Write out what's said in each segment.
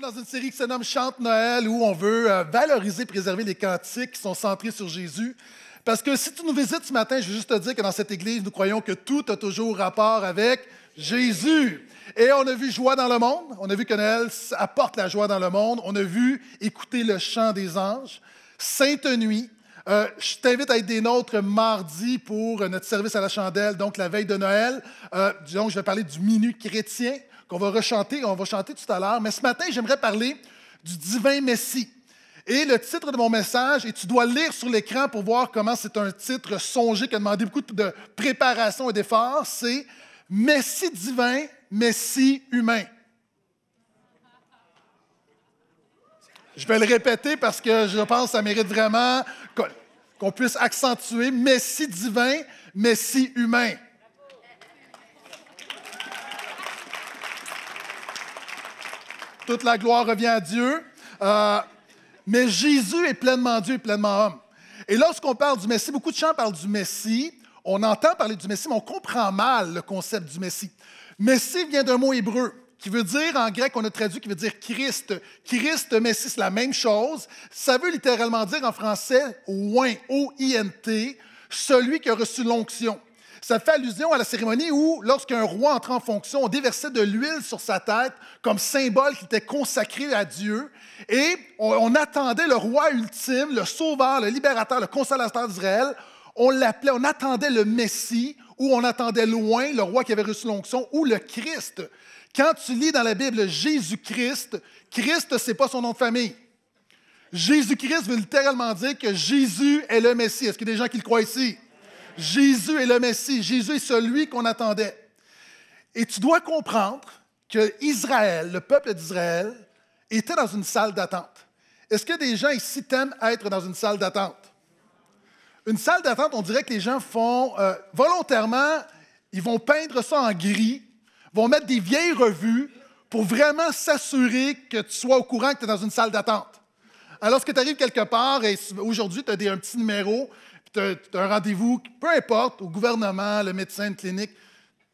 dans une série qui se nomme Chante Noël, où on veut euh, valoriser, préserver les cantiques qui sont centrés sur Jésus. Parce que si tu nous visites ce matin, je veux juste te dire que dans cette Église, nous croyons que tout a toujours rapport avec Jésus. Et on a vu joie dans le monde, on a vu que Noël apporte la joie dans le monde, on a vu écouter le chant des anges, Sainte Nuit. Euh, je t'invite à être des nôtres mardi pour euh, notre service à la chandelle, donc la veille de Noël. Euh, je vais parler du minuit chrétien qu'on va rechanter, on va chanter tout à l'heure. Mais ce matin, j'aimerais parler du divin Messie. Et le titre de mon message, et tu dois lire sur l'écran pour voir comment c'est un titre songé qui a demandé beaucoup de préparation et d'efforts, c'est Messie divin, Messie humain. Je vais le répéter parce que je pense que ça mérite vraiment qu'on puisse accentuer Messie divin, Messie humain. Toute la gloire revient à Dieu. Euh, mais Jésus est pleinement Dieu et pleinement homme. Et lorsqu'on parle du Messie, beaucoup de gens parlent du Messie. On entend parler du Messie, mais on comprend mal le concept du Messie. Messie vient d'un mot hébreu qui veut dire, en grec, on a traduit, qui veut dire Christ. Christ, Messie, c'est la même chose. Ça veut littéralement dire en français, oint, O-I-N-T, celui qui a reçu l'onction. Ça fait allusion à la cérémonie où, lorsqu'un roi entrait en fonction, on déversait de l'huile sur sa tête comme symbole qu'il était consacré à Dieu. Et on, attendait le roi ultime, le sauveur, le libérateur, le consolateur d'Israël. On l'appelait, on attendait le Messie ou on attendait loin le roi qui avait reçu l'onction ou le Christ. Quand tu lis dans la Bible Jésus-Christ, Christ, ce n'est pas son nom de famille. Jésus-Christ veut littéralement dire que Jésus est le Messie. Est-ce qu'il y a des gens qui le croient ici? Jésus est le Messie, Jésus est celui qu'on attendait. Et tu dois comprendre que Israël, le peuple d'Israël, était dans une salle d'attente. Est-ce que des gens ici t'aiment être dans une salle d'attente? Une salle d'attente, on dirait que les gens font euh, volontairement, ils vont peindre ça en gris, vont mettre des vieilles revues pour vraiment s'assurer que tu sois au courant que tu es dans une salle d'attente. Alors, que tu arrives quelque part et aujourd'hui, tu as des, un petit numéro, as un rendez-vous, peu importe, au gouvernement, le médecin, de clinique,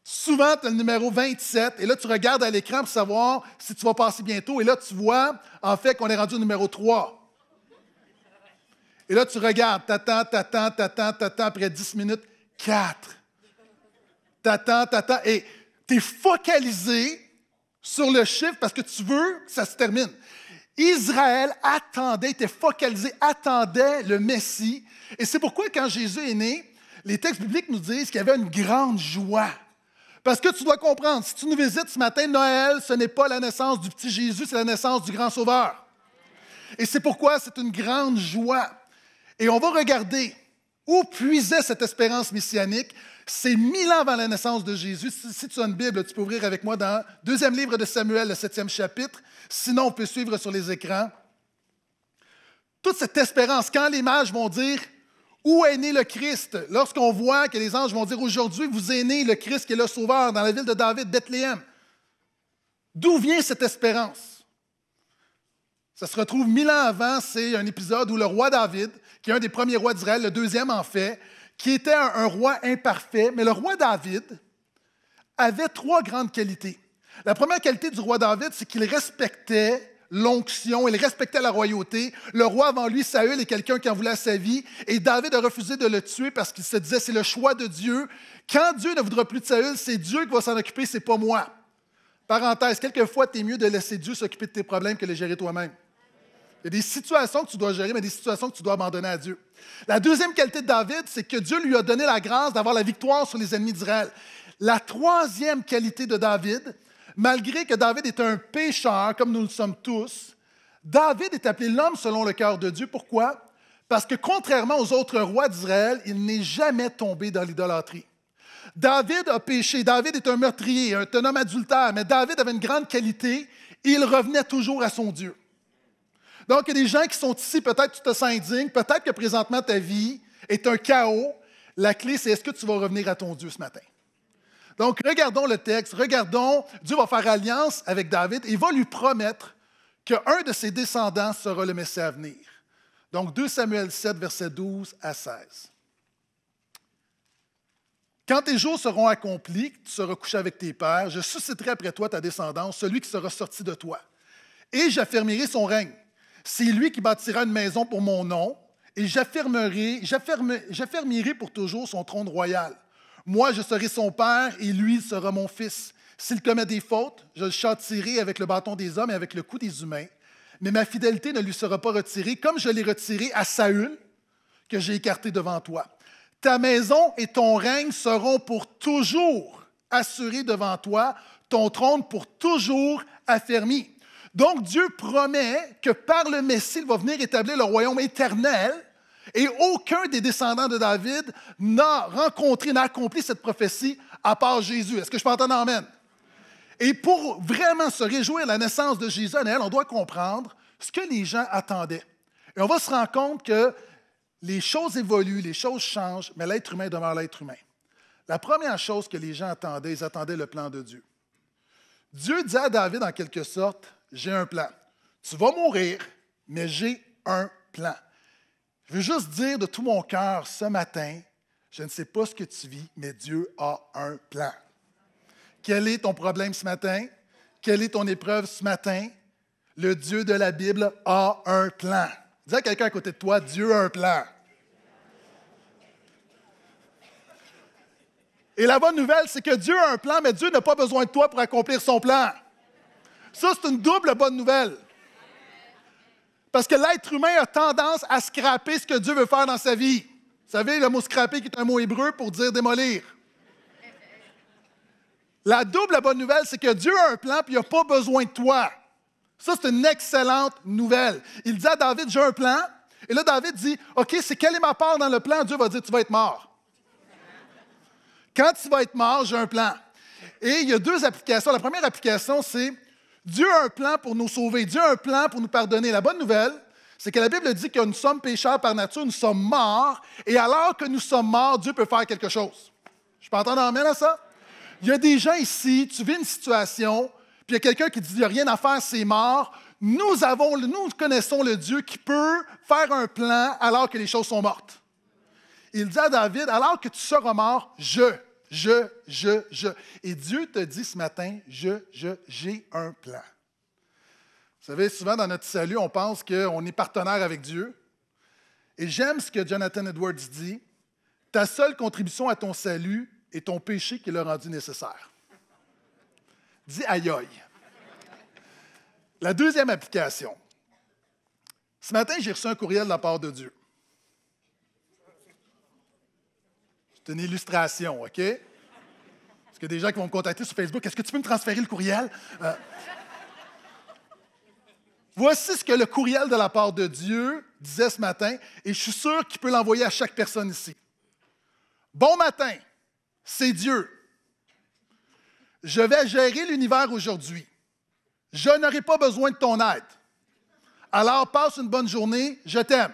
souvent tu as le numéro 27 et là tu regardes à l'écran pour savoir si tu vas passer bientôt et là tu vois en fait qu'on est rendu au numéro 3. Et là tu regardes, t'attends, t'attends, t'attends, t'attends, après 10 minutes, 4. T'attends, t'attends et tu es focalisé sur le chiffre parce que tu veux que ça se termine. Israël attendait, était focalisé, attendait le Messie. Et c'est pourquoi quand Jésus est né, les textes bibliques nous disent qu'il y avait une grande joie. Parce que tu dois comprendre, si tu nous visites ce matin, Noël, ce n'est pas la naissance du petit Jésus, c'est la naissance du grand Sauveur. Et c'est pourquoi c'est une grande joie. Et on va regarder où puisait cette espérance messianique c'est mille ans avant la naissance de Jésus. Si, tu as une Bible, tu peux ouvrir avec moi dans le deuxième livre de Samuel, le septième chapitre. Sinon, on peut suivre sur les écrans. Toute cette espérance, quand les mages vont dire où est né le Christ, lorsqu'on voit que les anges vont dire aujourd'hui, vous est le Christ qui est le Sauveur dans la ville de David, Bethléem. D'où vient cette espérance? Ça se retrouve mille ans avant, c'est un épisode où le roi David, qui est un des premiers rois d'Israël, le deuxième en fait, qui était un, roi imparfait, mais le roi David avait trois grandes qualités. La première qualité du roi David, c'est qu'il respectait l'onction, il respectait la royauté. Le roi avant lui, Saül, est quelqu'un qui en voulait à sa vie, et David a refusé de le tuer parce qu'il se disait c'est le choix de Dieu. Quand Dieu ne voudra plus de Saül, c'est Dieu qui va s'en occuper, c'est pas moi. Parenthèse, quelquefois, tu es mieux de laisser Dieu s'occuper de tes problèmes que de les gérer toi-même. Il y a des situations que tu dois gérer, mais des situations que tu dois abandonner à Dieu. La deuxième qualité de David, c'est que Dieu lui a donné la grâce d'avoir la victoire sur les ennemis d'Israël. La troisième qualité de David, malgré que David est un pécheur, comme nous le sommes tous, David est appelé l'homme selon le cœur de Dieu. Pourquoi? Parce que contrairement aux autres rois d'Israël, il n'est jamais tombé dans l'idolâtrie. David a péché, David est un meurtrier, un homme adultère, mais David avait une grande qualité, il revenait toujours à son Dieu. Donc, il y a des gens qui sont ici, peut-être tu te sens indigne, peut-être que présentement ta vie est un chaos. La clé, c'est est-ce que tu vas revenir à ton Dieu ce matin? Donc, regardons le texte, regardons, Dieu va faire alliance avec David et va lui promettre qu'un de ses descendants sera le Messie à venir. Donc, 2 Samuel 7, verset 12 à 16. Quand tes jours seront accomplis, tu seras couché avec tes pères, je susciterai après toi ta descendance, celui qui sera sorti de toi, et j'affirmerai son règne. C'est lui qui bâtira une maison pour mon nom, et j'affirmerai, j'affermirai pour toujours son trône royal. Moi, je serai son père, et lui sera mon fils. S'il commet des fautes, je le châtirai avec le bâton des hommes et avec le coup des humains. Mais ma fidélité ne lui sera pas retirée, comme je l'ai retirée à Saül, que j'ai écarté devant toi. Ta maison et ton règne seront pour toujours assurés devant toi, ton trône pour toujours affermi. Donc Dieu promet que par le Messie, il va venir établir le royaume éternel. Et aucun des descendants de David n'a rencontré, n'a accompli cette prophétie à part Jésus. Est-ce que je peux entendre Amen? Et pour vraiment se réjouir de la naissance de Jésus à Noël, on doit comprendre ce que les gens attendaient. Et on va se rendre compte que les choses évoluent, les choses changent, mais l'être humain demeure l'être humain. La première chose que les gens attendaient, ils attendaient le plan de Dieu. Dieu dit à David, en quelque sorte, j'ai un plan. Tu vas mourir, mais j'ai un plan. Je veux juste dire de tout mon cœur ce matin, je ne sais pas ce que tu vis, mais Dieu a un plan. Quel est ton problème ce matin? Quelle est ton épreuve ce matin? Le Dieu de la Bible a un plan. Dis à quelqu'un à côté de toi, Dieu a un plan. Et la bonne nouvelle, c'est que Dieu a un plan, mais Dieu n'a pas besoin de toi pour accomplir son plan. Ça, c'est une double bonne nouvelle. Parce que l'être humain a tendance à scraper ce que Dieu veut faire dans sa vie. Vous savez, le mot scraper qui est un mot hébreu pour dire démolir. La double bonne nouvelle, c'est que Dieu a un plan puis il n'a pas besoin de toi. Ça, c'est une excellente nouvelle. Il dit à David, j'ai un plan. Et là, David dit, OK, c'est quelle est ma part dans le plan? Dieu va dire, tu vas être mort. Quand tu vas être mort, j'ai un plan. Et il y a deux applications. La première application, c'est Dieu a un plan pour nous sauver, Dieu a un plan pour nous pardonner. La bonne nouvelle, c'est que la Bible dit que nous sommes pécheurs par nature, nous sommes morts, et alors que nous sommes morts, Dieu peut faire quelque chose. Je peux entendre en à ça? Il y a des gens ici, tu vis une situation, puis il y a quelqu'un qui dit il n'y a rien à faire, c'est mort. Nous, avons, nous connaissons le Dieu qui peut faire un plan alors que les choses sont mortes. Il dit à David, alors que tu seras mort, je je, je, je. Et Dieu te dit ce matin, je, je, j'ai un plan. Vous savez, souvent dans notre salut, on pense qu'on est partenaire avec Dieu. Et j'aime ce que Jonathan Edwards dit. Ta seule contribution à ton salut est ton péché qui l'a rendu nécessaire. Dis aïe aïe. La deuxième application. Ce matin, j'ai reçu un courriel de la part de Dieu. C'est une illustration, OK? Parce que des gens qui vont me contacter sur Facebook, est-ce que tu peux me transférer le courriel? Euh, Voici ce que le courriel de la part de Dieu disait ce matin, et je suis sûr qu'il peut l'envoyer à chaque personne ici. Bon matin, c'est Dieu. Je vais gérer l'univers aujourd'hui. Je n'aurai pas besoin de ton aide. Alors passe une bonne journée, je t'aime.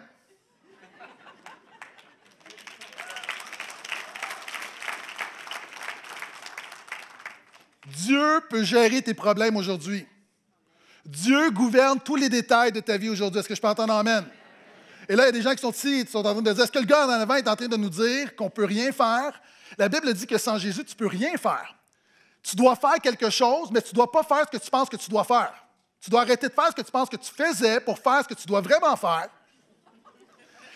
Dieu peut gérer tes problèmes aujourd'hui. Dieu gouverne tous les détails de ta vie aujourd'hui. Est-ce que je peux entendre Amen? Et là, il y a des gens qui sont ici, qui sont en train de dire Est-ce que le gars en avant est en train de nous dire qu'on ne peut rien faire? La Bible dit que sans Jésus, tu ne peux rien faire. Tu dois faire quelque chose, mais tu ne dois pas faire ce que tu penses que tu dois faire. Tu dois arrêter de faire ce que tu penses que tu faisais pour faire ce que tu dois vraiment faire.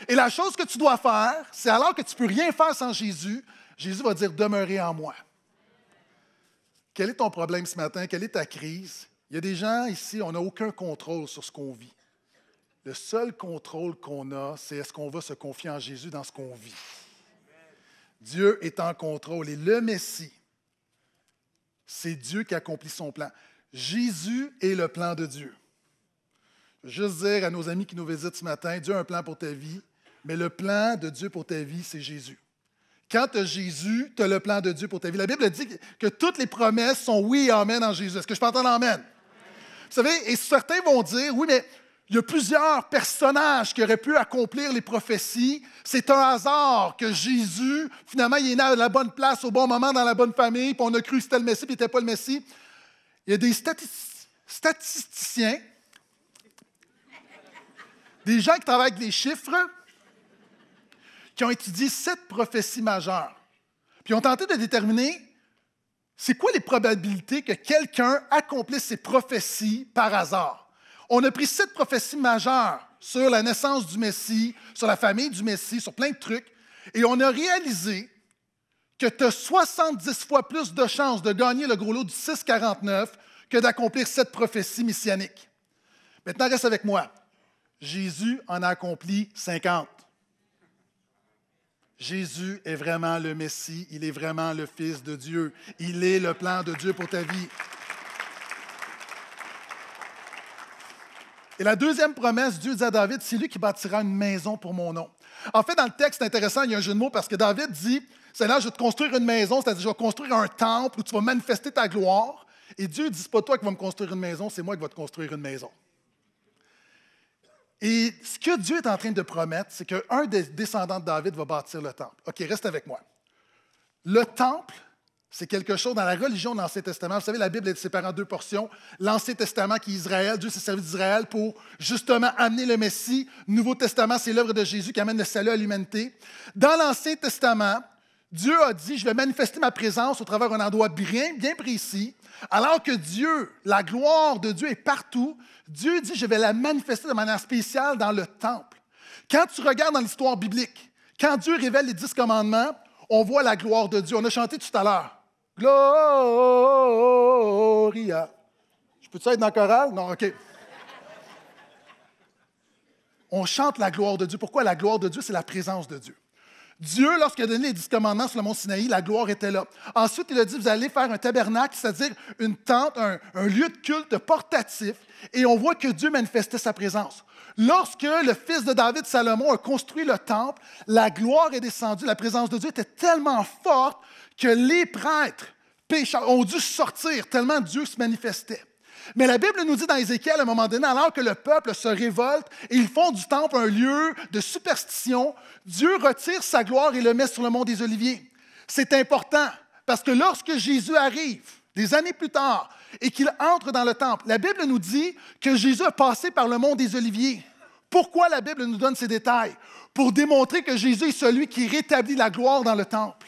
Et la chose que tu dois faire, c'est alors que tu ne peux rien faire sans Jésus, Jésus va dire Demeurez en moi. Quel est ton problème ce matin? Quelle est ta crise? Il y a des gens ici, on n'a aucun contrôle sur ce qu'on vit. Le seul contrôle qu'on a, c'est est-ce qu'on va se confier en Jésus dans ce qu'on vit. Dieu est en contrôle et le Messie, c'est Dieu qui accomplit son plan. Jésus est le plan de Dieu. Je veux juste dire à nos amis qui nous visitent ce matin, Dieu a un plan pour ta vie, mais le plan de Dieu pour ta vie, c'est Jésus. Quand tu as Jésus, tu as le plan de Dieu pour ta vie. La Bible dit que toutes les promesses sont oui et amen en Jésus. Est-ce que je peux entendre amen? Vous savez, et certains vont dire, oui, mais il y a plusieurs personnages qui auraient pu accomplir les prophéties. C'est un hasard que Jésus, finalement, il est né à la bonne place, au bon moment, dans la bonne famille, puis on a cru que c'était le Messie, puis il n'était pas le Messie. Il y a des statisticiens, des gens qui travaillent avec des chiffres, qui ont étudié sept prophéties majeures. Puis ont tenté de déterminer c'est quoi les probabilités que quelqu'un accomplisse ces prophéties par hasard. On a pris sept prophéties majeures sur la naissance du Messie, sur la famille du Messie, sur plein de trucs, et on a réalisé que tu as 70 fois plus de chances de gagner le gros lot du 649 que d'accomplir cette prophétie messianique. Maintenant, reste avec moi. Jésus en a accompli 50. Jésus est vraiment le Messie, il est vraiment le Fils de Dieu, il est le plan de Dieu pour ta vie. Et la deuxième promesse, Dieu dit à David, c'est lui qui bâtira une maison pour mon nom. En fait, dans le texte, c'est intéressant, il y a un jeu de mots parce que David dit, là, je vais te construire une maison, c'est-à-dire je vais construire un temple où tu vas manifester ta gloire. Et Dieu dit pas toi qui vas me construire une maison, c'est moi qui vais te construire une maison. Et ce que Dieu est en train de promettre, c'est qu'un des descendants de David va bâtir le temple. OK, reste avec moi. Le temple, c'est quelque chose dans la religion de l'Ancien Testament. Vous savez, la Bible est séparée en deux portions. L'Ancien Testament qui est Israël, Dieu s'est servi d'Israël pour justement amener le Messie. Nouveau Testament, c'est l'œuvre de Jésus qui amène le salut à l'humanité. Dans l'Ancien Testament, Dieu a dit, je vais manifester ma présence au travers d'un endroit bien, bien précis, alors que Dieu, la gloire de Dieu est partout. Dieu dit, je vais la manifester de manière spéciale dans le temple. Quand tu regardes dans l'histoire biblique, quand Dieu révèle les dix commandements, on voit la gloire de Dieu. On a chanté tout à l'heure. Gloria. Je peux-tu être dans le chorale? Non, OK. On chante la gloire de Dieu. Pourquoi la gloire de Dieu? C'est la présence de Dieu. Dieu, lorsqu'il a donné les dix commandements sur le mont Sinaï, la gloire était là. Ensuite, il a dit, vous allez faire un tabernacle, c'est-à-dire une tente, un, lieu de culte portatif, et on voit que Dieu manifestait sa présence. Lorsque le fils de David, Salomon, a construit le temple, la gloire est descendue, la présence de Dieu était tellement forte que les prêtres pécheurs ont dû sortir, tellement Dieu se manifestait. Mais la Bible nous dit dans Ézéchiel, à un moment donné, alors que le peuple se révolte et ils font du temple un lieu de superstition, Dieu retire sa gloire et le met sur le mont des Oliviers. C'est important parce que lorsque Jésus arrive, des années plus tard, et qu'il entre dans le temple, la Bible nous dit que Jésus a passé par le mont des Oliviers. Pourquoi la Bible nous donne ces détails? Pour démontrer que Jésus est celui qui rétablit la gloire dans le temple.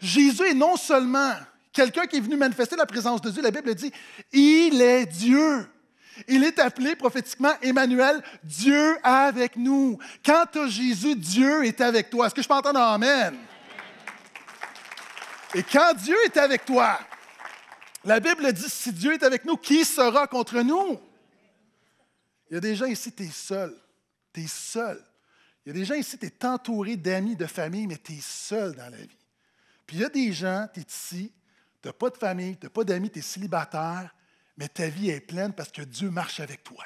Jésus est non seulement quelqu'un qui est venu manifester la présence de Dieu, la Bible dit, il est Dieu. Il est appelé prophétiquement Emmanuel, Dieu avec nous. Quand tu as Jésus, Dieu est avec toi. Est-ce que je peux entendre Amen? Et quand Dieu est avec toi, la Bible dit, si Dieu est avec nous, qui sera contre nous? Il y a des gens ici, tu es seul. Tu es seul. Il y a des gens ici, tu es entouré d'amis, de famille, mais tu es seul dans la vie. Puis il y a des gens, tu es ici, tu n'as pas de famille, tu n'as pas d'amis, tu es célibataire, mais ta vie est pleine parce que Dieu marche avec toi.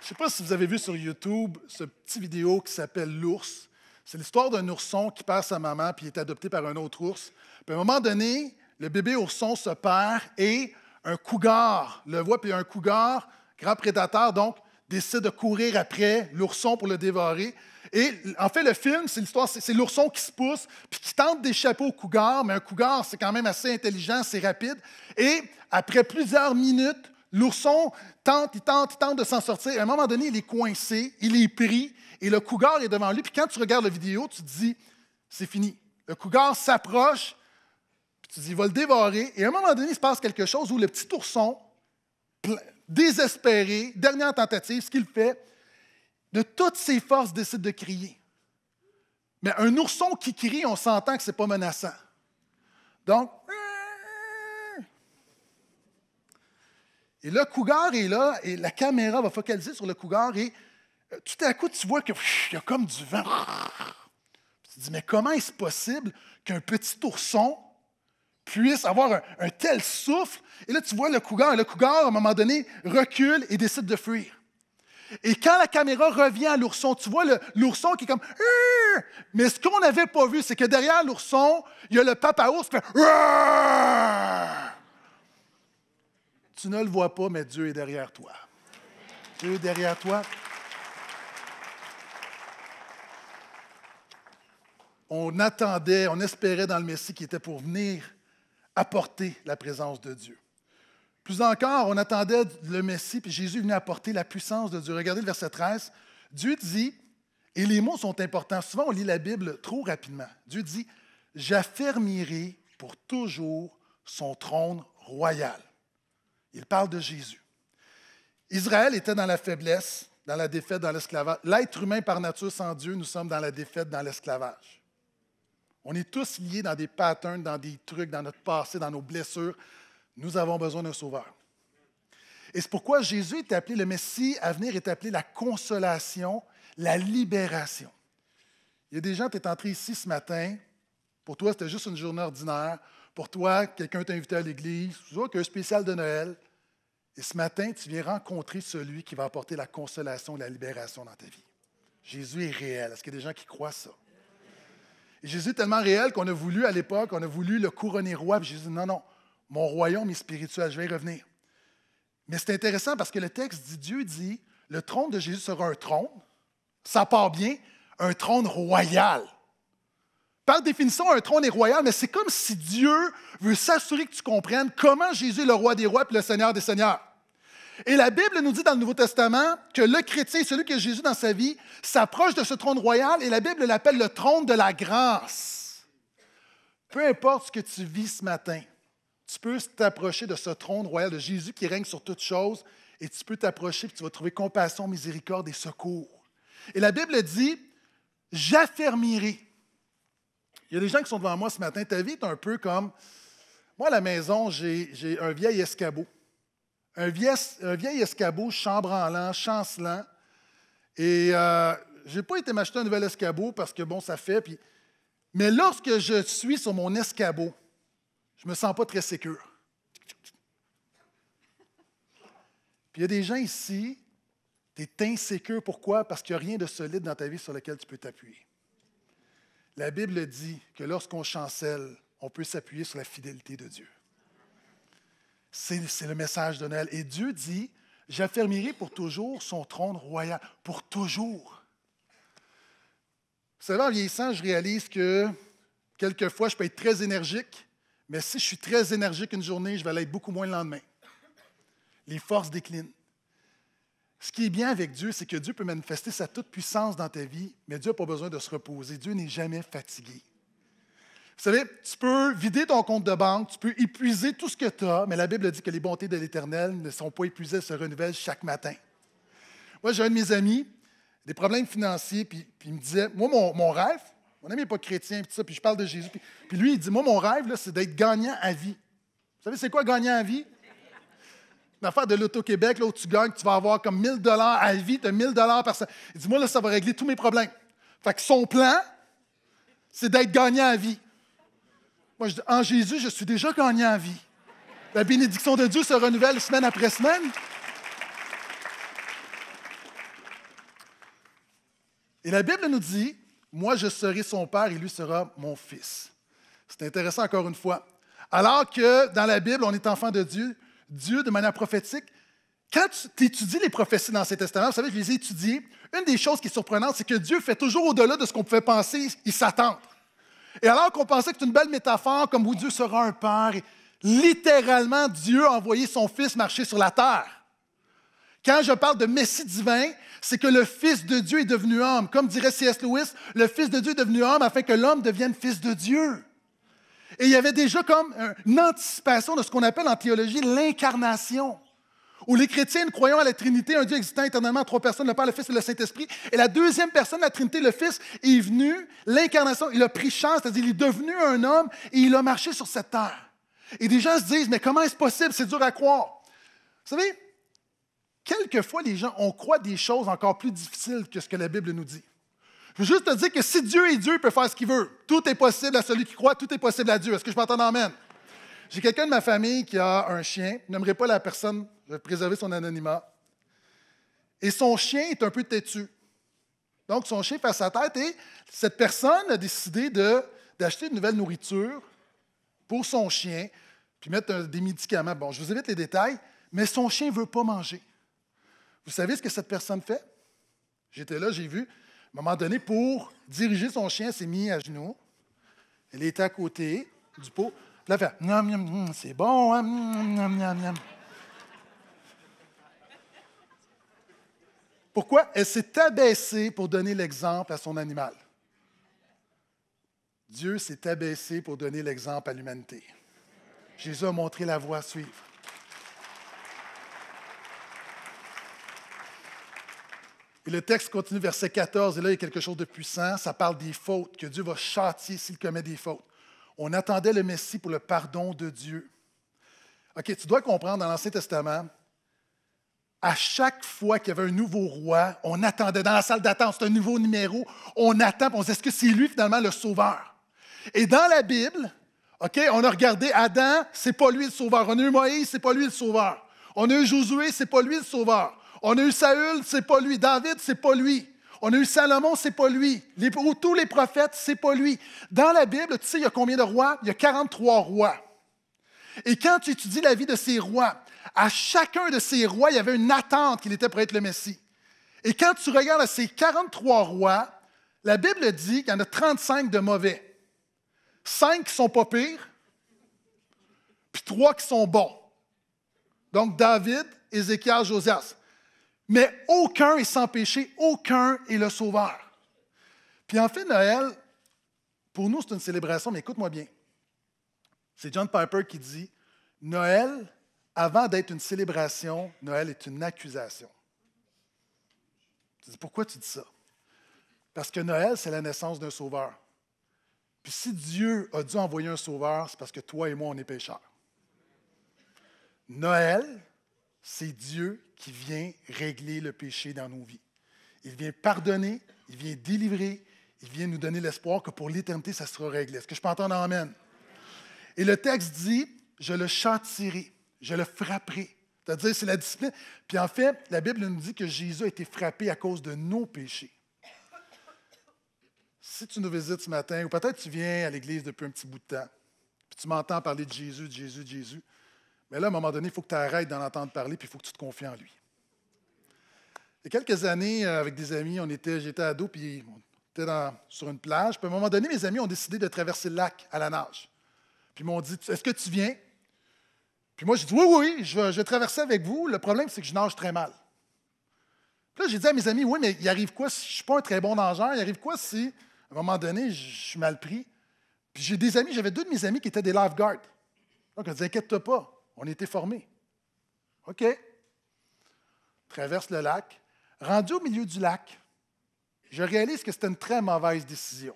Je ne sais pas si vous avez vu sur YouTube ce petit vidéo qui s'appelle L'ours. C'est l'histoire d'un ourson qui perd sa maman puis est adopté par un autre ours. Puis à un moment donné, le bébé ourson se perd et un cougar le voit, puis un cougar, grand prédateur donc, décide de courir après l'ourson pour le dévorer. Et en fait, le film, c'est l'histoire, c'est l'ourson qui se pousse, puis qui tente d'échapper au cougar, mais un cougar, c'est quand même assez intelligent, c'est rapide. Et après plusieurs minutes, l'ourson tente, il tente, il tente de s'en sortir. À un moment donné, il est coincé, il est pris, et le cougar est devant lui. Puis quand tu regardes la vidéo, tu te dis, c'est fini. Le cougar s'approche, puis tu te dis, il va le dévorer. Et à un moment donné, il se passe quelque chose où le petit ourson, désespéré, dernière tentative, ce qu'il fait, de toutes ses forces, décide de crier. Mais un ourson qui crie, on s'entend que ce n'est pas menaçant. Donc, euh, et le Cougar est là, et la caméra va focaliser sur le Cougar, et euh, tout à coup, tu vois qu'il y a comme du vent. tu te dis, mais comment est-ce possible qu'un petit ourson puisse avoir un, un, tel souffle? Et là, tu vois le Cougar, et le Cougar, à un moment donné, recule et décide de fuir. Et quand la caméra revient à l'ourson, tu vois l'ourson qui est comme Mais ce qu'on n'avait pas vu, c'est que derrière l'ourson, il y a le papa ours qui fait Tu ne le vois pas, mais Dieu est derrière toi. Dieu est derrière toi. On attendait, on espérait dans le Messie qui était pour venir apporter la présence de Dieu. Plus encore, on attendait le Messie, puis Jésus venait apporter la puissance de Dieu. Regardez le verset 13. Dieu dit, et les mots sont importants, souvent on lit la Bible trop rapidement. Dieu dit, j'affermirai pour toujours son trône royal. Il parle de Jésus. Israël était dans la faiblesse, dans la défaite, dans l'esclavage. L'être humain par nature sans Dieu, nous sommes dans la défaite, dans l'esclavage. On est tous liés dans des patterns, dans des trucs, dans notre passé, dans nos blessures, nous avons besoin d'un sauveur. Et c'est pourquoi Jésus est appelé, le Messie à venir est appelé la consolation, la libération. Il y a des gens, qui sont entrés ici ce matin, pour toi c'était juste une journée ordinaire, pour toi quelqu'un t'a invité à l'église, toujours un spécial de Noël, et ce matin tu viens rencontrer celui qui va apporter la consolation, et la libération dans ta vie. Jésus est réel. Est-ce qu'il y a des gens qui croient ça? Jésus est tellement réel qu'on a voulu à l'époque, on a voulu le couronner roi, puis Jésus dit non, non, mon royaume est spirituel, je vais y revenir. Mais c'est intéressant parce que le texte dit, Dieu dit, le trône de Jésus sera un trône, ça part bien, un trône royal. Par définition, un trône est royal, mais c'est comme si Dieu veut s'assurer que tu comprennes comment Jésus est le roi des rois et le Seigneur des seigneurs. Et la Bible nous dit dans le Nouveau Testament que le chrétien, celui qui a Jésus dans sa vie, s'approche de ce trône royal et la Bible l'appelle le trône de la grâce. Peu importe ce que tu vis ce matin, tu peux t'approcher de ce trône royal de Jésus qui règne sur toutes choses et tu peux t'approcher et tu vas trouver compassion, miséricorde et secours. Et la Bible dit J'affermirai. Il y a des gens qui sont devant moi ce matin. Ta vie est un peu comme Moi, à la maison, j'ai un vieil escabeau. Un vieil, un vieil escabeau chambranlant, chancelant. Et euh, je n'ai pas été m'acheter un nouvel escabeau parce que, bon, ça fait. Puis... Mais lorsque je suis sur mon escabeau, je ne me sens pas très sécure. Puis il y a des gens ici, tu es insécure. Pourquoi? Parce qu'il n'y a rien de solide dans ta vie sur lequel tu peux t'appuyer. La Bible dit que lorsqu'on chancelle, on peut s'appuyer sur la fidélité de Dieu. C'est le message de Et Dieu dit, j'affermirai pour toujours son trône royal, pour toujours. Vous savez, en vieillissant, je réalise que quelquefois, je peux être très énergique, mais si je suis très énergique une journée, je vais l'être beaucoup moins le lendemain. Les forces déclinent. Ce qui est bien avec Dieu, c'est que Dieu peut manifester sa toute puissance dans ta vie, mais Dieu n'a pas besoin de se reposer. Dieu n'est jamais fatigué. Vous savez, tu peux vider ton compte de banque, tu peux épuiser tout ce que tu as, mais la Bible dit que les bontés de l'Éternel ne sont pas épuisées, elles se renouvellent chaque matin. Moi, j'ai un de mes amis, des problèmes financiers, puis, il me disait Moi, mon rêve, mon ami n'est pas chrétien, puis ça, puis je parle de Jésus. Puis, lui, il dit Moi, mon rêve, c'est d'être gagnant à vie. Vous savez, c'est quoi gagnant à vie? L'affaire de l'Auto-Québec, là où tu gagnes, tu vas avoir comme 1000 dollars à vie, de 1000 dollars par semaine. Il dit Moi, là, ça va régler tous mes problèmes. Fait que son plan, c'est d'être gagnant à vie. Moi, je dis En Jésus, je suis déjà gagnant à vie. La bénédiction de Dieu se renouvelle semaine après semaine. Et la Bible nous dit moi, je serai son père et lui sera mon fils. C'est intéressant encore une fois. Alors que dans la Bible, on est enfant de Dieu, Dieu, de manière prophétique, quand tu étudies les prophéties dans ces Testament, vous savez, je les ai étudiées, une des choses qui est surprenante, c'est que Dieu fait toujours au-delà de ce qu'on pouvait penser, il s'attend. Et alors qu'on pensait que c'est une belle métaphore, comme où Dieu sera un père, littéralement, Dieu a envoyé son fils marcher sur la terre. Quand je parle de Messie divin, c'est que le Fils de Dieu est devenu homme. Comme dirait C.S. Lewis, le Fils de Dieu est devenu homme afin que l'homme devienne fils de Dieu. Et il y avait déjà comme une anticipation de ce qu'on appelle en théologie l'incarnation, où les chrétiens, croyant à la Trinité, un Dieu existant éternellement, trois personnes, le Père, le Fils et le Saint-Esprit. Et la deuxième personne, la Trinité, le Fils, est venu, l'incarnation, il a pris chance, c'est-à-dire il est devenu un homme et il a marché sur cette terre. Et des gens se disent, mais comment est-ce possible? C'est dur à croire. Vous savez, quelquefois, les gens, on croit des choses encore plus difficiles que ce que la Bible nous dit. Je veux juste te dire que si Dieu est Dieu, il peut faire ce qu'il veut. Tout est possible à celui qui croit, tout est possible à Dieu. Est-ce que je m'entends même? J'ai quelqu'un de ma famille qui a un chien. Je n'aimerais pas la personne, je vais préserver son anonymat. Et son chien est un peu têtu. Donc, son chien fait sa tête et cette personne a décidé d'acheter une nouvelle nourriture pour son chien, puis mettre des médicaments. Bon, je vous évite les détails, mais son chien ne veut pas manger. Vous savez ce que cette personne fait? J'étais là, j'ai vu. À un moment donné, pour diriger son chien, elle s'est mise à genoux. Elle était à côté du pot. elle a fait c'est bon, hein, Pourquoi? Elle s'est abaissée pour donner l'exemple à son animal. Dieu s'est abaissé pour donner l'exemple à l'humanité. Jésus a montré la voie à suivre. Et le texte continue, verset 14, et là, il y a quelque chose de puissant. Ça parle des fautes, que Dieu va châtier s'il commet des fautes. On attendait le Messie pour le pardon de Dieu. OK, tu dois comprendre, dans l'Ancien Testament, à chaque fois qu'il y avait un nouveau roi, on attendait dans la salle d'attente, c'est un nouveau numéro, on attend, on se dit, est-ce que c'est lui finalement le sauveur? Et dans la Bible, OK, on a regardé Adam, c'est pas lui le sauveur. On a eu Moïse, c'est pas lui le sauveur. On a eu Josué, c'est pas lui le sauveur. On a eu Saül, c'est pas lui. David, c'est pas lui. On a eu Salomon, c'est pas lui. Les, tous les prophètes, c'est pas lui. Dans la Bible, tu sais, il y a combien de rois? Il y a 43 rois. Et quand tu étudies la vie de ces rois, à chacun de ces rois, il y avait une attente qu'il était pour être le Messie. Et quand tu regardes ces 43 rois, la Bible dit qu'il y en a 35 de mauvais. 5 qui sont pas pires, puis trois qui sont bons. Donc David, Ézéchiel, Josias mais aucun est sans péché, aucun est le sauveur. Puis en fait, Noël, pour nous, c'est une célébration, mais écoute-moi bien. C'est John Piper qui dit Noël, avant d'être une célébration, Noël est une accusation. Tu dis pourquoi tu dis ça Parce que Noël, c'est la naissance d'un sauveur. Puis si Dieu a dû envoyer un sauveur, c'est parce que toi et moi, on est pécheurs. Noël, c'est Dieu qui vient régler le péché dans nos vies. Il vient pardonner, il vient délivrer, il vient nous donner l'espoir que pour l'éternité, ça sera réglé. Est-ce que je peux entendre Amen? Et le texte dit Je le châtirai, je le frapperai. C'est-à-dire, c'est la discipline. Puis en fait, la Bible nous dit que Jésus a été frappé à cause de nos péchés. Si tu nous visites ce matin, ou peut-être tu viens à l'Église depuis un petit bout de temps, puis tu m'entends parler de Jésus, de Jésus, de Jésus, mais là, à un moment donné, il faut que tu arrêtes d'en entendre parler, puis il faut que tu te confies en lui. Il y a quelques années, euh, avec des amis, on était, j'étais ado, puis on était sur une plage. Puis à un moment donné, mes amis ont décidé de traverser le lac à la nage. Puis ils m'ont dit Est-ce que tu viens Puis moi, j'ai dit Oui, oui, je vais, je vais, traverser avec vous. Le problème, c'est que je nage très mal. Puis là, j'ai dit à mes amis Oui, mais il arrive quoi si je ne suis pas un très bon nageur Il arrive quoi si, à un moment donné, je, suis mal pris Puis j'ai des amis, j'avais deux de mes amis qui étaient des lifeguards. Donc, on dit Inquiète-toi pas. On était formés. OK. Traverse le lac. Rendu au milieu du lac, je réalise que c'était une très mauvaise décision.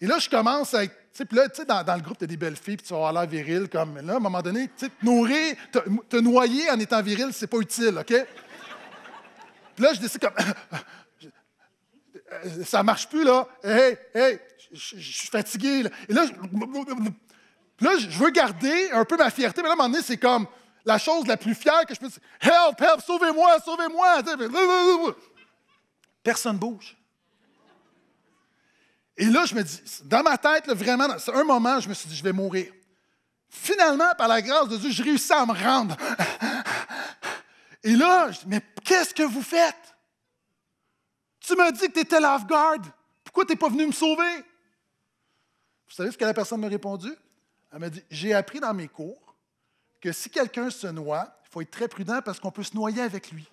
Et là, je commence à être. Puis là, tu sais, dans, le groupe, tu as des belles filles, puis tu vas avoir l'air viril. Comme là, à un moment donné, tu te nourrir, te, noyer en étant viril, c'est pas utile, OK? Puis là, je décide comme. Euh, ça marche plus, là. Hey, hey, je suis fatigué. Et là, je là, je veux garder un peu ma fierté, mais là, à un moment donné, c'est comme la chose la plus fière que je peux dire Help, help, sauvez-moi, sauvez-moi. Personne bouge. Et là, je me dis, dans ma tête, vraiment, c'est un moment, je me suis dit, je vais mourir. Finalement, par la grâce de Dieu, j'ai réussi à me rendre. Et là, je dis, mais qu'est-ce que vous faites? Tu m'as dit que tu étais lavant Pourquoi tu n'es pas venu me sauver? Vous savez ce que la personne m'a répondu? Elle m'a dit J'ai appris dans mes cours que si quelqu'un se noie, il faut être très prudent parce qu'on peut se noyer avec lui.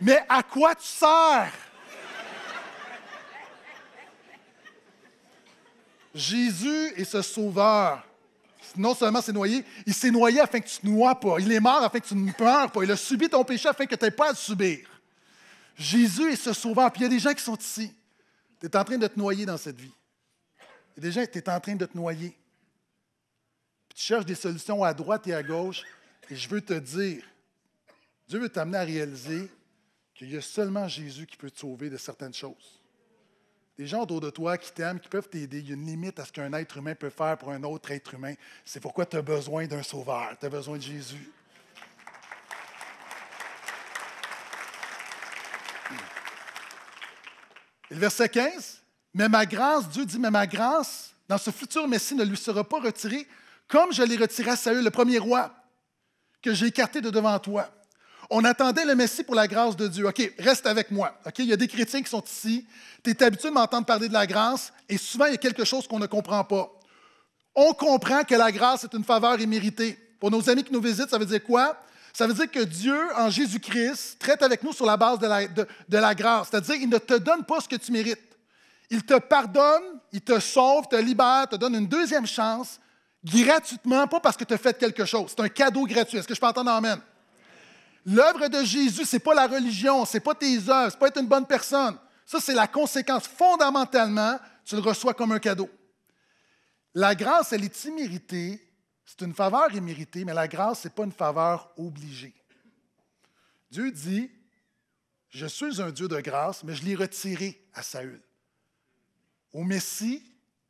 Mais à quoi tu sers? Jésus est ce sauveur. Non seulement s'est noyé, il s'est noyé afin que tu ne noies pas. Il est mort afin que tu ne meurs pas. Il a subi ton péché afin que tu n'aies pas à le subir. Jésus est ce sauveur. Puis il y a des gens qui sont ici. Tu es en train de te noyer dans cette vie déjà, tu es en train de te noyer. tu cherches des solutions à droite et à gauche. Et je veux te dire, Dieu veut t'amener à réaliser qu'il y a seulement Jésus qui peut te sauver de certaines choses. Des gens autour de toi qui t'aiment, qui peuvent t'aider, il y a une limite à ce qu'un être humain peut faire pour un autre être humain. C'est pourquoi tu as besoin d'un sauveur, tu as besoin de Jésus. Et le verset 15, mais ma grâce, Dieu dit, mais ma grâce, dans ce futur Messie, ne lui sera pas retirée comme je l'ai retiré à Saül, le premier roi, que j'ai écarté de devant toi. On attendait le Messie pour la grâce de Dieu. OK, reste avec moi. OK, il y a des chrétiens qui sont ici. Tu es habitué de m'entendre parler de la grâce et souvent, il y a quelque chose qu'on ne comprend pas. On comprend que la grâce est une faveur imméritée. Pour nos amis qui nous visitent, ça veut dire quoi? Ça veut dire que Dieu, en Jésus-Christ, traite avec nous sur la base de la, de la grâce. C'est-à-dire, il ne te donne pas ce que tu mérites. Il te pardonne, il te sauve, te libère, te donne une deuxième chance gratuitement, pas parce que tu as fait quelque chose. C'est un cadeau gratuit. Est-ce que je peux entendre Amen? L'œuvre de Jésus, ce n'est pas la religion, ce n'est pas tes œuvres, ce n'est pas être une bonne personne. Ça, c'est la conséquence. Fondamentalement, tu le reçois comme un cadeau. La grâce, elle est imméritée. C'est une faveur imméritée, mais la grâce, ce n'est pas une faveur obligée. Dieu dit, je suis un Dieu de grâce, mais je l'ai retiré à Saül au Messie,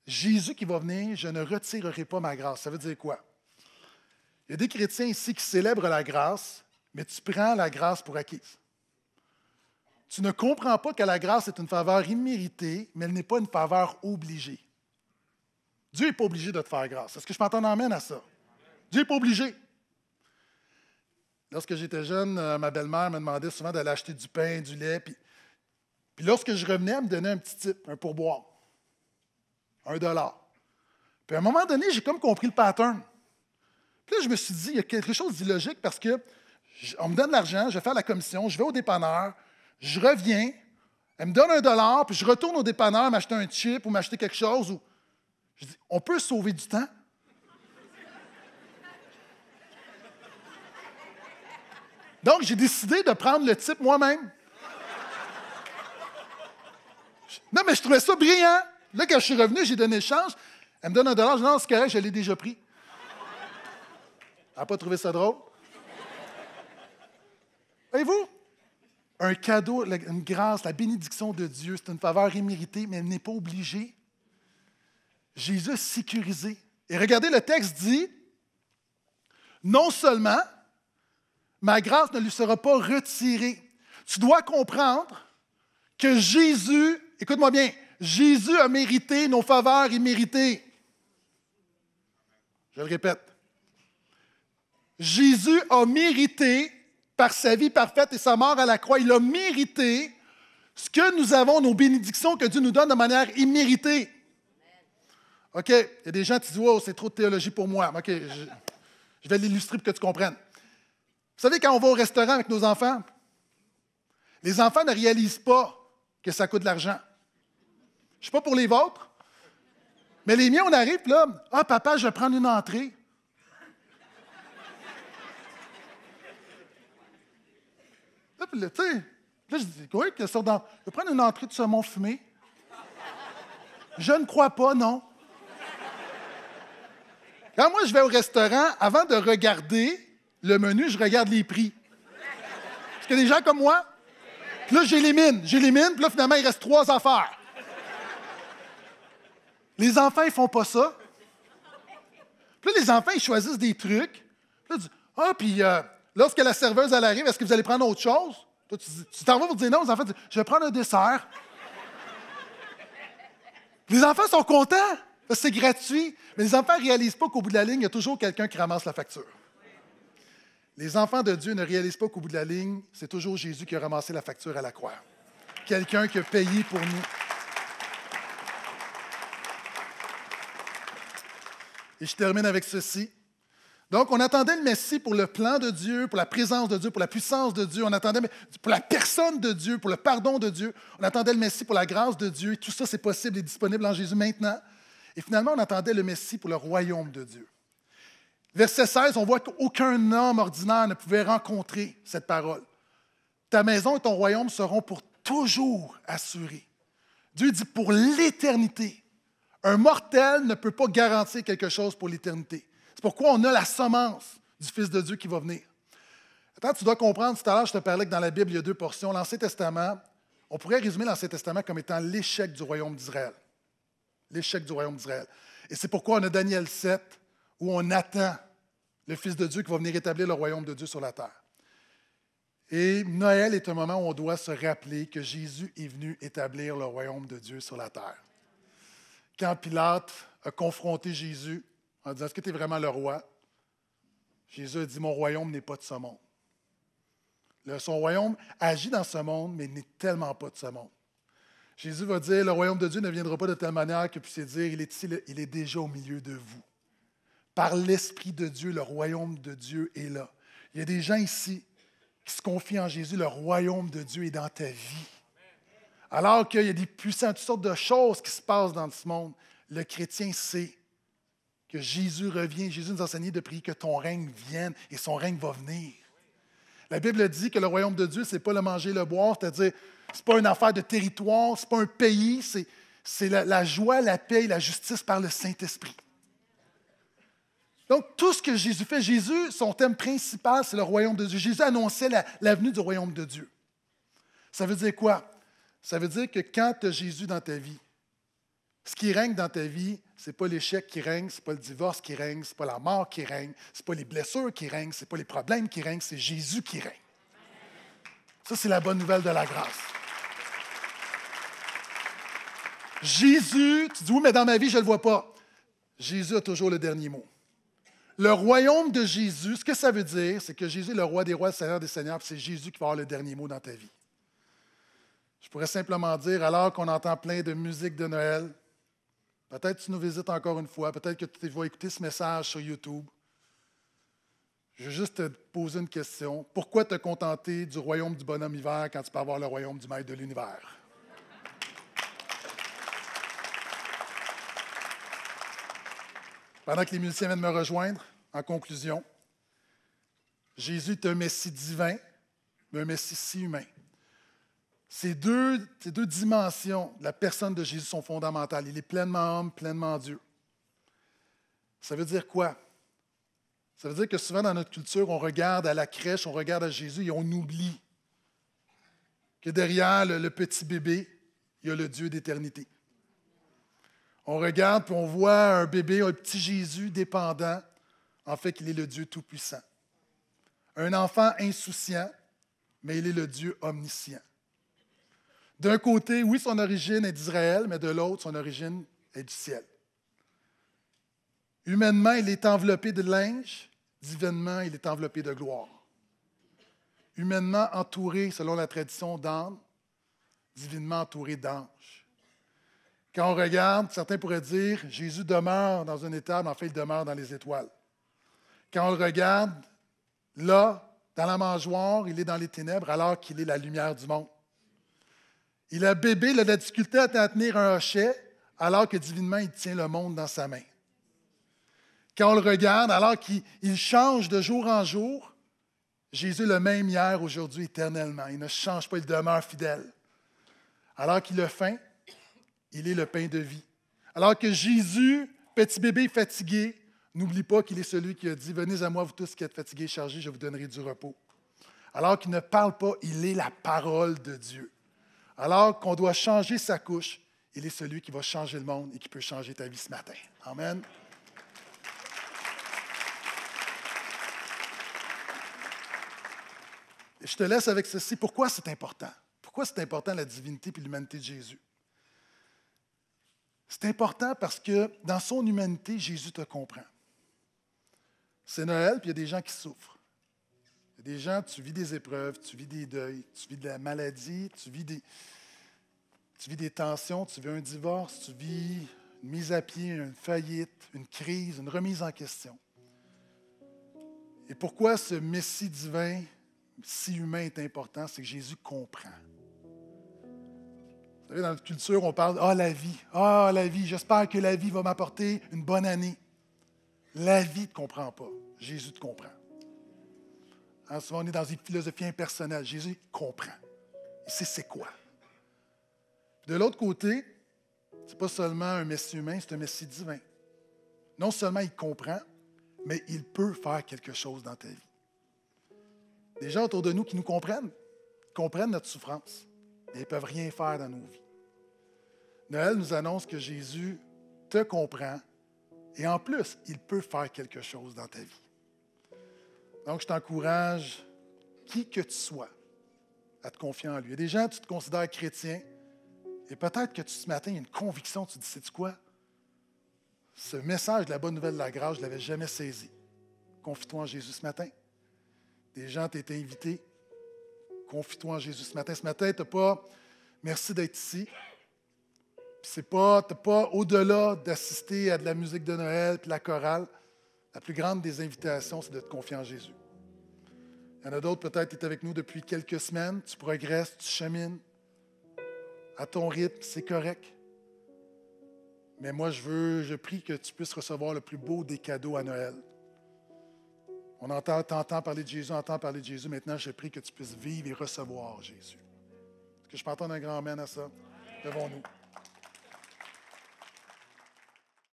Jésus qui va venir, je ne retirerai pas ma grâce. Ça veut dire quoi? Il y a des chrétiens ici qui célèbrent la grâce, mais tu prends la grâce pour acquise. Tu ne comprends pas que la grâce est une faveur imméritée, mais elle n'est pas une faveur obligée. Dieu n'est pas obligé de te faire grâce. Est-ce que je m'entends amène à ça? Dieu n'est pas obligé. Lorsque j'étais jeune, euh, ma belle-mère me demandait souvent d'aller acheter du pain, du lait. Puis, lorsque je revenais, elle me donnait un petit type, un pourboire un dollar. Puis à un moment donné, j'ai comme compris le pattern. Puis là, je me suis dit, il y a quelque chose d'illogique parce que on me donne l'argent, je vais faire la commission, je vais au dépanneur, je reviens, elle me donne un dollar, puis je retourne au dépanneur m'acheter un chip ou m'acheter quelque chose. Ou... Je dis, on peut sauver du temps? Donc, j'ai décidé de prendre le type moi-même. Non, mais je trouvais ça brillant. Là, quand je suis revenu, j'ai donné le change. Elle me donne un dollar. Je dis non, c'est correct, je l'ai déjà pris. Elle n'a pas trouvé ça drôle. Et vous? Un cadeau, une grâce, la bénédiction de Dieu, c'est une faveur imméritée, mais elle n'est pas obligée. Jésus sécurisé. Et regardez, le texte dit Non seulement ma grâce ne lui sera pas retirée, tu dois comprendre que Jésus, écoute-moi bien, Jésus a mérité nos faveurs imméritées. Je le répète. Jésus a mérité, par sa vie parfaite et sa mort à la croix, il a mérité ce que nous avons, nos bénédictions que Dieu nous donne de manière imméritée. OK, il y a des gens qui disent Wow, c'est trop de théologie pour moi. OK, je, je vais l'illustrer pour que tu comprennes. Vous savez, quand on va au restaurant avec nos enfants, les enfants ne réalisent pas que ça coûte de l'argent. Je ne suis pas pour les vôtres. Mais les miens, on arrive, là, ah, papa, je vais prendre une entrée. là, tu sais, je dis, oui, Je vais prendre une entrée de saumon fumé. Je ne crois pas, non. Quand moi, je vais au restaurant, avant de regarder le menu, je regarde les prix. Parce que des gens comme moi, puis là, j'élimine, j'élimine, puis là, finalement, il reste trois affaires. Les enfants, ils font pas ça. Puis les enfants, ils choisissent des trucs. Puis là, ah, puis euh, lorsque la serveuse, elle arrive, est-ce que vous allez prendre autre chose? tu t'en vas pour dire non, les enfants je vais prendre un dessert. les enfants sont contents, c'est gratuit. Mais les enfants ne réalisent pas qu'au bout de la ligne, il y a toujours quelqu'un qui ramasse la facture. Les enfants de Dieu ne réalisent pas qu'au bout de la ligne, c'est toujours Jésus qui a ramassé la facture à la croix. Quelqu'un qui a payé pour nous. Et je termine avec ceci. Donc, on attendait le Messie pour le plan de Dieu, pour la présence de Dieu, pour la puissance de Dieu. On attendait pour la personne de Dieu, pour le pardon de Dieu. On attendait le Messie pour la grâce de Dieu. tout ça, c'est possible et disponible en Jésus maintenant. Et finalement, on attendait le Messie pour le royaume de Dieu. Verset 16, on voit qu'aucun homme ordinaire ne pouvait rencontrer cette parole. Ta maison et ton royaume seront pour toujours assurés. Dieu dit pour l'éternité. Un mortel ne peut pas garantir quelque chose pour l'éternité. C'est pourquoi on a la semence du Fils de Dieu qui va venir. Attends, tu dois comprendre, tout à l'heure, je te parlais que dans la Bible, il y a deux portions. L'Ancien Testament, on pourrait résumer l'Ancien Testament comme étant l'échec du royaume d'Israël. L'échec du royaume d'Israël. Et c'est pourquoi on a Daniel 7, où on attend le Fils de Dieu qui va venir établir le royaume de Dieu sur la terre. Et Noël est un moment où on doit se rappeler que Jésus est venu établir le royaume de Dieu sur la terre. Quand Pilate a confronté Jésus en disant Est-ce que tu es vraiment le roi Jésus a dit Mon royaume n'est pas de ce monde. Le, son royaume agit dans ce monde, mais n'est tellement pas de ce monde. Jésus va dire Le royaume de Dieu ne viendra pas de telle manière que puissiez dire il est, il est déjà au milieu de vous. Par l'Esprit de Dieu, le royaume de Dieu est là. Il y a des gens ici qui se confient en Jésus, le royaume de Dieu est dans ta vie. Alors qu'il y a des puissants, toutes sortes de choses qui se passent dans ce monde, le chrétien sait que Jésus revient. Jésus nous enseigné de prier que ton règne vienne et son règne va venir. La Bible dit que le royaume de Dieu, ce n'est pas le manger et le boire, c'est-à-dire, ce n'est pas une affaire de territoire, ce n'est pas un pays, c'est, c'est la, joie, la paix et la justice par le Saint-Esprit. Donc, tout ce que Jésus fait, Jésus, son thème principal, c'est le royaume de Dieu. Jésus annonçait la, venue du royaume de Dieu. Ça veut dire quoi? Ça veut dire que quand tu as Jésus dans ta vie, ce qui règne dans ta vie, ce n'est pas l'échec qui règne, ce n'est pas le divorce qui règne, ce n'est pas la mort qui règne, ce n'est pas les blessures qui règnent, ce n'est pas les problèmes qui règnent, c'est Jésus qui règne. Ça, c'est la bonne nouvelle de la grâce. Jésus, tu dis oui, mais dans ma vie, je ne le vois pas. Jésus a toujours le dernier mot. Le royaume de Jésus, ce que ça veut dire, c'est que Jésus est le roi des rois, le Seigneur des Seigneurs, c'est Jésus qui va avoir le dernier mot dans ta vie. Je pourrais simplement dire, alors qu'on entend plein de musique de Noël, peut-être que tu nous visites encore une fois, peut-être que tu vois écouter ce message sur YouTube. Je veux juste te poser une question. Pourquoi te contenter du royaume du bonhomme hiver quand tu peux avoir le royaume du maître de l'univers? Pendant que les musiciens viennent me rejoindre, en conclusion, Jésus est un Messie divin, mais un Messie si humain. Ces deux, ces deux dimensions de la personne de Jésus sont fondamentales. Il est pleinement homme, pleinement Dieu. Ça veut dire quoi? Ça veut dire que souvent dans notre culture, on regarde à la crèche, on regarde à Jésus et on oublie que derrière le, petit bébé, il y a le Dieu d'éternité. On regarde et on voit un bébé, un petit Jésus dépendant. En fait, qu'il est le Dieu Tout-Puissant. Un enfant insouciant, mais il est le Dieu omniscient. D'un côté, oui, son origine est d'Israël, mais de l'autre, son origine est du ciel. Humainement, il est enveloppé de linge, divinement, il est enveloppé de gloire. Humainement entouré, selon la tradition, d'Anne, divinement entouré d'anges. Quand on regarde, certains pourraient dire, Jésus demeure dans un étable, en fait, il demeure dans les étoiles. Quand on le regarde, là, dans la mangeoire, il est dans les ténèbres alors qu'il est la lumière du monde. Et le bébé il a de la difficulté à tenir un hochet alors que divinement, il tient le monde dans sa main. Quand on le regarde, alors qu'il change de jour en jour, Jésus le même hier, aujourd'hui, éternellement. Il ne change pas, il demeure fidèle. Alors qu'il a faim, il est le pain de vie. Alors que Jésus, petit bébé fatigué, n'oublie pas qu'il est celui qui a dit, venez à moi, vous tous qui êtes fatigués et chargés, je vous donnerai du repos. Alors qu'il ne parle pas, il est la parole de Dieu. Alors qu'on doit changer sa couche, il est celui qui va changer le monde et qui peut changer ta vie ce matin. Amen. Et je te laisse avec ceci. Pourquoi c'est important? Pourquoi c'est important la divinité et l'humanité de Jésus? C'est important parce que dans son humanité, Jésus te comprend. C'est Noël, puis il y a des gens qui souffrent des gens, tu vis des épreuves, tu vis des deuils, tu vis de la maladie, tu vis des, tu vis des tensions, tu vis un divorce, tu vis une mise à pied, une faillite, une crise, une remise en question. Et pourquoi ce Messie divin, si humain, est important, c'est que Jésus comprend. Vous savez, dans notre culture, on parle Ah, la vie, oh, la vie, j'espère que la vie va m'apporter une bonne année. La vie ne te comprend pas, Jésus te comprend. En on est dans une philosophie impersonnelle. Jésus comprend. Il sait c'est quoi. De l'autre côté, ce n'est pas seulement un Messie humain, c'est un Messie divin. Non seulement il comprend, mais il peut faire quelque chose dans ta vie. Des gens autour de nous qui nous comprennent, comprennent notre souffrance, mais ils ne peuvent rien faire dans nos vies. Noël nous annonce que Jésus te comprend et en plus, il peut faire quelque chose dans ta vie. Donc, je t'encourage, qui que tu sois, à te confier en lui. Il y a des gens, tu te considères chrétien, et peut-être que tu, ce matin, il y a une conviction, tu te dis, c'est quoi? Ce message de la bonne nouvelle de la grâce, je ne l'avais jamais saisi. Confie-toi en Jésus ce matin. Des gens été invités. Confie-toi en Jésus ce matin. Ce matin, tu n'as pas merci d'être ici. C'est pas, pas au-delà d'assister à de la musique de Noël et la chorale. La plus grande des invitations, c'est de te confier en Jésus. Il y en a d'autres, peut-être, qui sont avec nous depuis quelques semaines. Tu progresses, tu chemines à ton rythme, c'est correct. Mais moi, je veux, je prie que tu puisses recevoir le plus beau des cadeaux à Noël. On entend, t'entends parler de Jésus, on entend parler de Jésus. Maintenant, je prie que tu puisses vivre et recevoir Jésus. Est-ce que je peux entendre un grand amen à ça? Devons-nous.